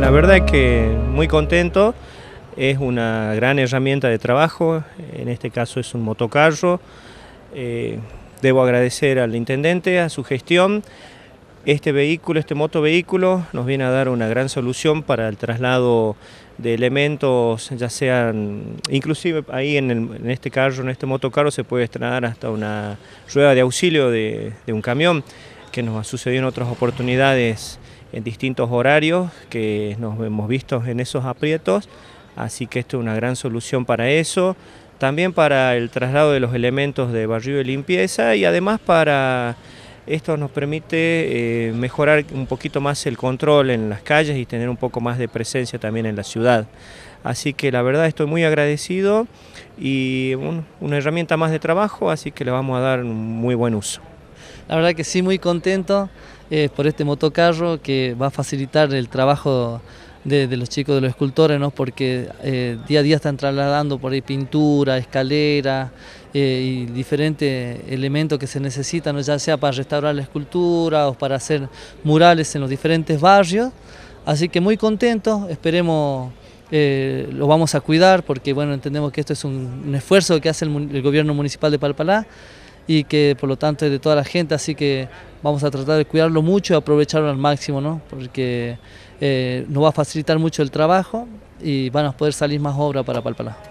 La verdad es que muy contento, es una gran herramienta de trabajo, en este caso es un motocarro. Eh, debo agradecer al intendente, a su gestión. Este vehículo, este motovehículo, nos viene a dar una gran solución para el traslado de elementos, ya sean, inclusive ahí en, este carro, en este motocarro, se puede trasladar hasta una rueda de auxilio de un camión que nos ha sucedido en otras oportunidades en distintos horarios, que nos hemos visto en esos aprietos, así que esto es una gran solución para eso, también para el traslado de los elementos de barrio y limpieza y además para esto nos permite eh, mejorar un poquito más el control en las calles y tener un poco más de presencia también en la ciudad. Así que la verdad estoy muy agradecido y una herramienta más de trabajo, así que le vamos a dar un muy buen uso. La verdad que sí, muy contento eh, por este motocarro que va a facilitar el trabajo de, los chicos, de los escultores, porque eh, día a día están trasladando por ahí pintura, escalera eh, y diferentes elementos que se necesitan, ya sea para restaurar la escultura o para hacer murales en los diferentes barrios. Así que muy contento, esperemos, lo vamos a cuidar porque bueno, entendemos que esto es un, esfuerzo que hace el, el gobierno municipal de Palpalá y que por lo tanto es de toda la gente, así que vamos a tratar de cuidarlo mucho y aprovecharlo al máximo, porque eh, nos va a facilitar mucho el trabajo y van a poder salir más obras para Palpalá.